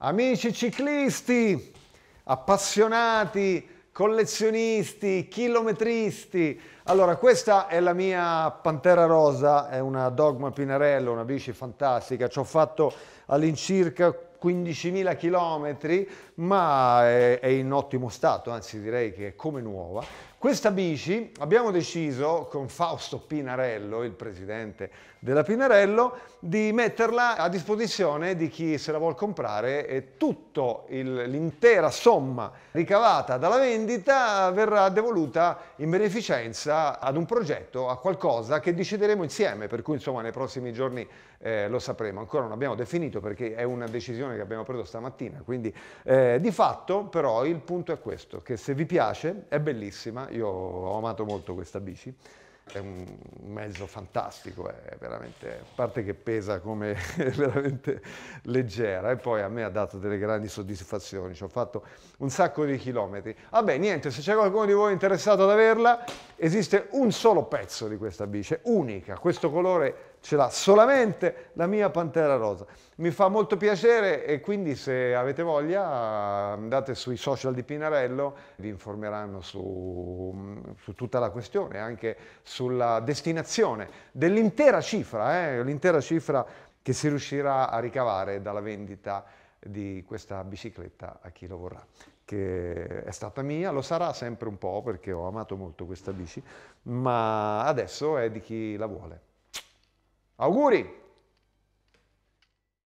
Amici ciclisti, appassionati, collezionisti, chilometristi, allora, questa è la mia Pantera Rosa, è una Dogma Pinarello, una bici fantastica. Ci ho fatto all'incirca 15.000 km, ma è, è, in ottimo stato, anzi direi che è come nuova. Questa bici abbiamo deciso con Fausto Pinarello, il presidente della Pinarello, di metterla a disposizione di chi se la vuol comprare e tutto l'intera somma ricavata dalla vendita verrà devoluta in beneficenza ad un progetto, a qualcosa che decideremo insieme, per cui insomma nei prossimi giorni eh, lo sapremo. Ancora non abbiamo definito perché è una decisione che abbiamo preso stamattina, quindi eh, di fatto però il punto è questo, che se vi piace è bellissima, io ho amato molto questa bici, è un mezzo fantastico, è veramente, a parte che pesa come veramente leggera e poi a me ha dato delle grandi soddisfazioni, ci ho fatto un sacco di chilometri. Vabbè, niente, se c'è qualcuno di voi interessato ad averla, esiste un solo pezzo di questa bici, unica, questo colore ce l'ha solamente la mia Pantera Rosa. Mi fa molto piacere e quindi se avete voglia eh, andate sui social di Pinarello, vi informeranno su, mm, su tutta la questione, anche sulla destinazione dell'intera cifra, eh, l'intera cifra che si riuscirà a ricavare dalla vendita di questa bicicletta a chi lo vorrà che è stata mia, lo sarà sempre un po' perché ho amato molto questa bici, ma adesso è di chi la vuole. Auguri!